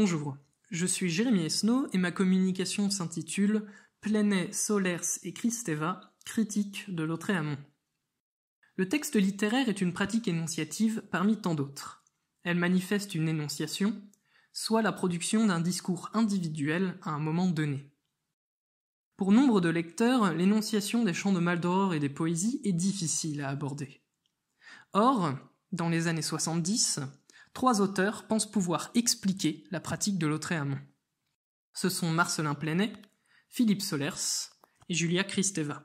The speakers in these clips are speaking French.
Bonjour, je suis Jérémy Esno et ma communication s'intitule Plenet, Solers et Christeva, critique de Lautréamont. Le texte littéraire est une pratique énonciative parmi tant d'autres. Elle manifeste une énonciation, soit la production d'un discours individuel à un moment donné. Pour nombre de lecteurs, l'énonciation des chants de Maldoror et des poésies est difficile à aborder. Or, dans les années 70, trois auteurs pensent pouvoir expliquer la pratique de l'autréamont. Ce sont Marcelin Plenet, Philippe Solers et Julia Kristeva.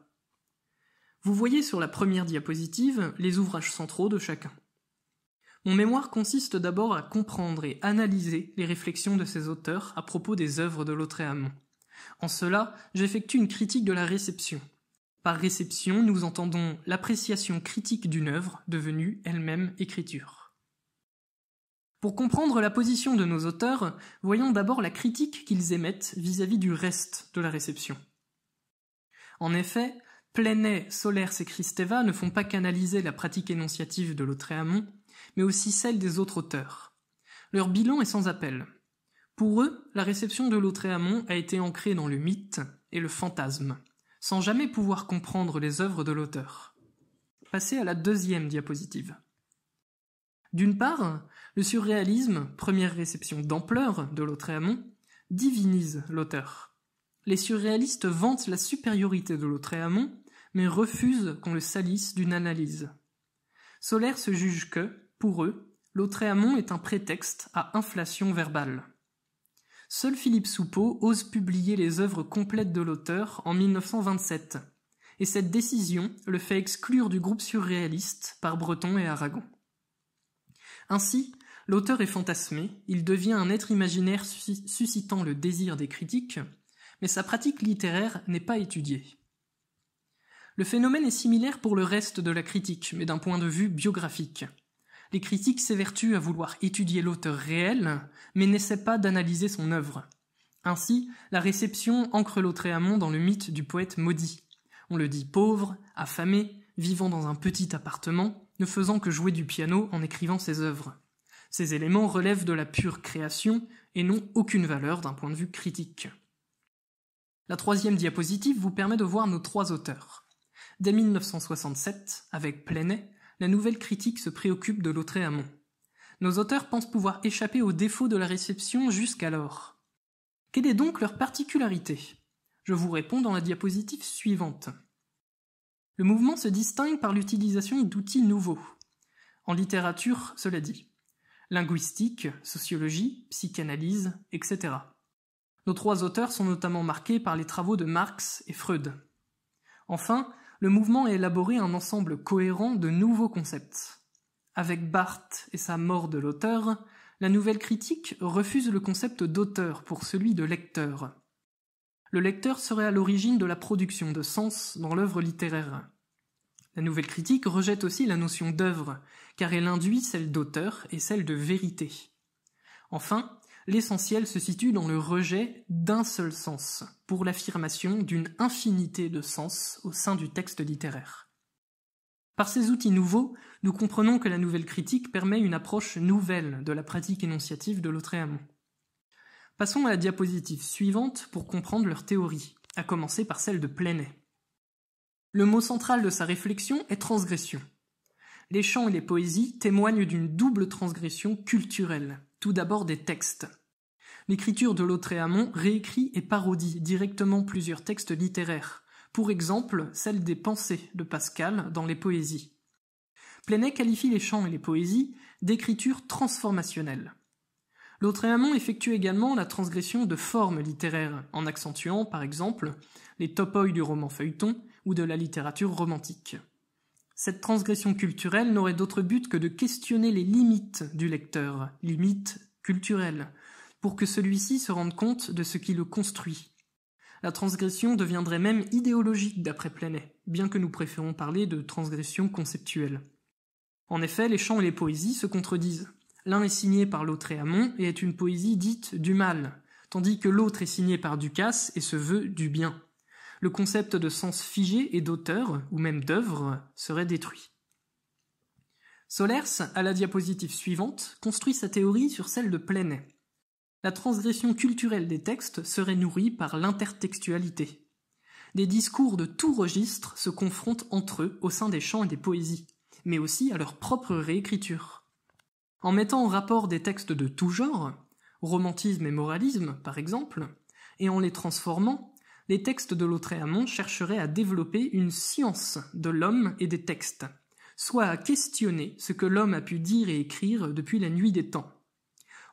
Vous voyez sur la première diapositive les ouvrages centraux de chacun. Mon mémoire consiste d'abord à comprendre et analyser les réflexions de ces auteurs à propos des œuvres de Lautréamont. En cela, j'effectue une critique de la réception. Par réception, nous entendons l'appréciation critique d'une œuvre devenue elle-même écriture. Pour comprendre la position de nos auteurs, voyons d'abord la critique qu'ils émettent vis-à-vis du reste de la réception. En effet, Plenet, Solers et Christeva ne font pas qu'analyser la pratique énonciative de Lautréamont, mais aussi celle des autres auteurs. Leur bilan est sans appel. Pour eux, la réception de Lautréamont a été ancrée dans le mythe et le fantasme, sans jamais pouvoir comprendre les œuvres de l'auteur. Passez à la deuxième diapositive. D'une part, le surréalisme, première réception d'ampleur de Lautréamont, divinise l'auteur. Les surréalistes vantent la supériorité de Lautréamont, mais refusent qu'on le salisse d'une analyse. Solaire se juge que, pour eux, Lautréamont est un prétexte à inflation verbale. Seul Philippe Soupeau ose publier les œuvres complètes de l'auteur en 1927, et cette décision le fait exclure du groupe surréaliste par Breton et Aragon. Ainsi, l'auteur est fantasmé, il devient un être imaginaire suscitant le désir des critiques, mais sa pratique littéraire n'est pas étudiée. Le phénomène est similaire pour le reste de la critique, mais d'un point de vue biographique. Les critiques s'évertuent à vouloir étudier l'auteur réel, mais n'essaient pas d'analyser son œuvre. Ainsi, la réception ancre l'autre amont dans le mythe du poète maudit. On le dit pauvre, affamé, vivant dans un petit appartement, ne faisant que jouer du piano en écrivant ses œuvres. Ces éléments relèvent de la pure création et n'ont aucune valeur d'un point de vue critique. La troisième diapositive vous permet de voir nos trois auteurs. Dès 1967, avec Plenet, la nouvelle critique se préoccupe de amont. Nos auteurs pensent pouvoir échapper aux défauts de la réception jusqu'alors. Quelle est donc leur particularité Je vous réponds dans la diapositive suivante. Le mouvement se distingue par l'utilisation d'outils nouveaux. En littérature, cela dit. Linguistique, sociologie, psychanalyse, etc. Nos trois auteurs sont notamment marqués par les travaux de Marx et Freud. Enfin, le mouvement a élaboré un ensemble cohérent de nouveaux concepts. Avec Barthes et sa mort de l'auteur, la nouvelle critique refuse le concept d'auteur pour celui de lecteur, le lecteur serait à l'origine de la production de sens dans l'œuvre littéraire. La nouvelle critique rejette aussi la notion d'œuvre, car elle induit celle d'auteur et celle de vérité. Enfin, l'essentiel se situe dans le rejet d'un seul sens, pour l'affirmation d'une infinité de sens au sein du texte littéraire. Par ces outils nouveaux, nous comprenons que la nouvelle critique permet une approche nouvelle de la pratique énonciative de Lautréamont. Passons à la diapositive suivante pour comprendre leur théorie, à commencer par celle de Plenet. Le mot central de sa réflexion est transgression. Les chants et les poésies témoignent d'une double transgression culturelle. Tout d'abord des textes. L'écriture de Lautréamont réécrit et parodie directement plusieurs textes littéraires. Pour exemple, celle des pensées de Pascal dans les poésies. Plenet qualifie les chants et les poésies d'écriture transformationnelle. L'autre élément effectue également la transgression de formes littéraires, en accentuant, par exemple, les topoïs du roman feuilleton ou de la littérature romantique. Cette transgression culturelle n'aurait d'autre but que de questionner les limites du lecteur, limites culturelles, pour que celui-ci se rende compte de ce qui le construit. La transgression deviendrait même idéologique d'après Planet, bien que nous préférons parler de transgression conceptuelle. En effet, les chants et les poésies se contredisent. L'un est signé par Lautréamont et est une poésie dite du mal, tandis que l'autre est signé par Ducasse et se veut du bien. Le concept de sens figé et d'auteur, ou même d'œuvre, serait détruit. Solers, à la diapositive suivante, construit sa théorie sur celle de Plenet. La transgression culturelle des textes serait nourrie par l'intertextualité. Des discours de tout registre se confrontent entre eux au sein des chants et des poésies, mais aussi à leur propre réécriture. En mettant en rapport des textes de tout genre, romantisme et moralisme par exemple, et en les transformant, les textes de Lautréamont chercheraient à développer une science de l'homme et des textes, soit à questionner ce que l'homme a pu dire et écrire depuis la nuit des temps.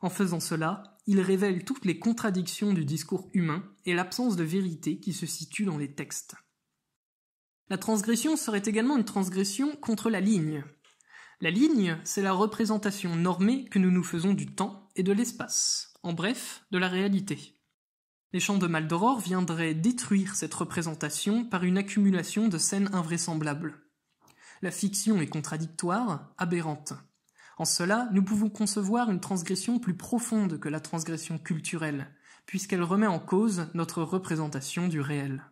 En faisant cela, ils révèle toutes les contradictions du discours humain et l'absence de vérité qui se situe dans les textes. La transgression serait également une transgression contre la ligne, la ligne, c'est la représentation normée que nous nous faisons du temps et de l'espace, en bref, de la réalité. Les champs de Maldoror viendraient détruire cette représentation par une accumulation de scènes invraisemblables. La fiction est contradictoire, aberrante. En cela, nous pouvons concevoir une transgression plus profonde que la transgression culturelle, puisqu'elle remet en cause notre représentation du réel.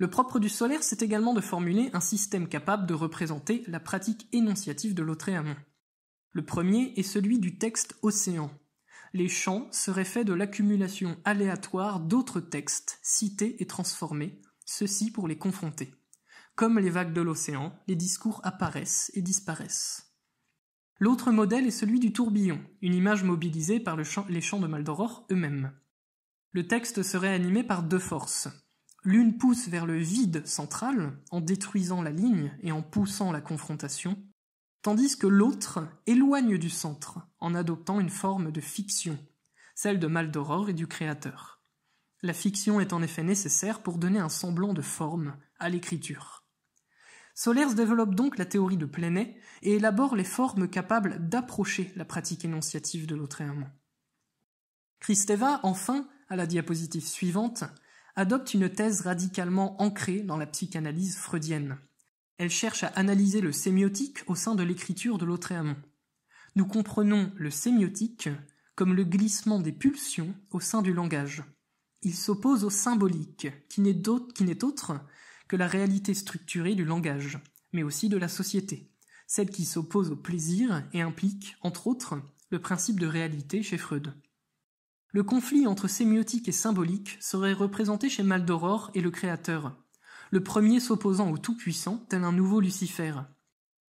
Le propre du solaire, c'est également de formuler un système capable de représenter la pratique énonciative de l'autréamon. Le premier est celui du texte océan. Les champs seraient faits de l'accumulation aléatoire d'autres textes cités et transformés, ceux-ci pour les confronter. Comme les vagues de l'océan, les discours apparaissent et disparaissent. L'autre modèle est celui du tourbillon, une image mobilisée par les champs de Maldoror eux-mêmes. Le texte serait animé par deux forces, L'une pousse vers le vide central en détruisant la ligne et en poussant la confrontation, tandis que l'autre éloigne du centre en adoptant une forme de fiction, celle de Maldoror et du Créateur. La fiction est en effet nécessaire pour donner un semblant de forme à l'écriture. Solers développe donc la théorie de Plenet et élabore les formes capables d'approcher la pratique énonciative de l'autre Christeva, enfin, à la diapositive suivante, adopte une thèse radicalement ancrée dans la psychanalyse freudienne. Elle cherche à analyser le sémiotique au sein de l'écriture de l'autre amont. Nous comprenons le sémiotique comme le glissement des pulsions au sein du langage. Il s'oppose au symbolique, qui n'est autre que la réalité structurée du langage, mais aussi de la société, celle qui s'oppose au plaisir et implique, entre autres, le principe de réalité chez Freud. Le conflit entre sémiotique et symbolique serait représenté chez Maldoror et le Créateur, le premier s'opposant au Tout-Puissant tel un nouveau Lucifer.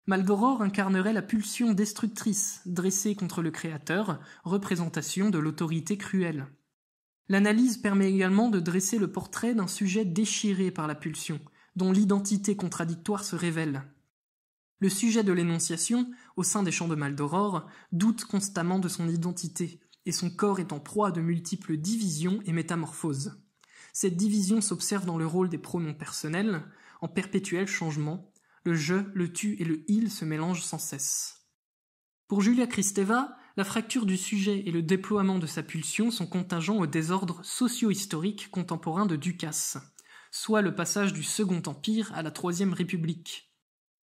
Maldoror incarnerait la pulsion destructrice dressée contre le Créateur, représentation de l'autorité cruelle. L'analyse permet également de dresser le portrait d'un sujet déchiré par la pulsion, dont l'identité contradictoire se révèle. Le sujet de l'énonciation, au sein des champs de Maldoror, doute constamment de son identité, et son corps est en proie à de multiples divisions et métamorphoses. Cette division s'observe dans le rôle des pronoms personnels, en perpétuel changement, le je, le tu et le il se mélangent sans cesse. Pour Julia Kristeva, la fracture du sujet et le déploiement de sa pulsion sont contingents au désordre socio-historique contemporain de Ducasse, soit le passage du Second Empire à la Troisième République.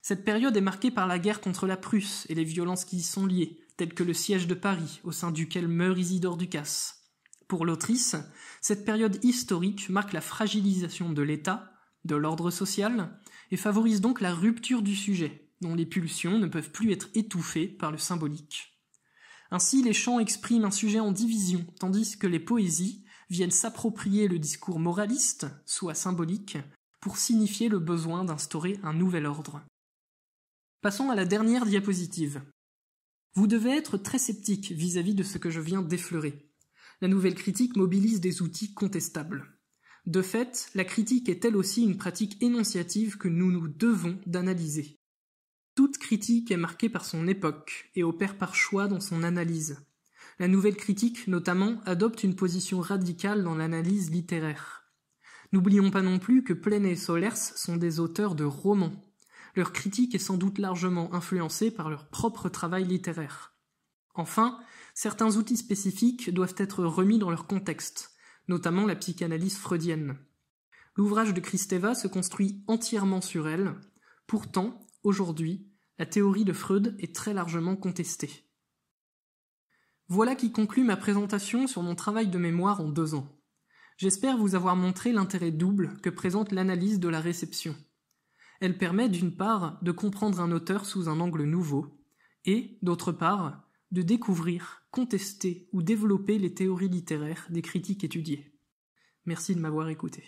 Cette période est marquée par la guerre contre la Prusse et les violences qui y sont liées, tels que le siège de Paris, au sein duquel meurt Isidore Ducasse. Pour l'autrice, cette période historique marque la fragilisation de l'État, de l'ordre social, et favorise donc la rupture du sujet, dont les pulsions ne peuvent plus être étouffées par le symbolique. Ainsi, les chants expriment un sujet en division, tandis que les poésies viennent s'approprier le discours moraliste, soit symbolique, pour signifier le besoin d'instaurer un nouvel ordre. Passons à la dernière diapositive, vous devez être très sceptique vis-à-vis de ce que je viens d'effleurer. La nouvelle critique mobilise des outils contestables. De fait, la critique est elle aussi une pratique énonciative que nous nous devons d'analyser. Toute critique est marquée par son époque et opère par choix dans son analyse. La nouvelle critique, notamment, adopte une position radicale dans l'analyse littéraire. N'oublions pas non plus que Plaine et Solers sont des auteurs de romans. Leur critique est sans doute largement influencée par leur propre travail littéraire. Enfin, certains outils spécifiques doivent être remis dans leur contexte, notamment la psychanalyse freudienne. L'ouvrage de Kristeva se construit entièrement sur elle. Pourtant, aujourd'hui, la théorie de Freud est très largement contestée. Voilà qui conclut ma présentation sur mon travail de mémoire en deux ans. J'espère vous avoir montré l'intérêt double que présente l'analyse de la réception. Elle permet d'une part de comprendre un auteur sous un angle nouveau, et, d'autre part, de découvrir, contester ou développer les théories littéraires des critiques étudiées. Merci de m'avoir écouté.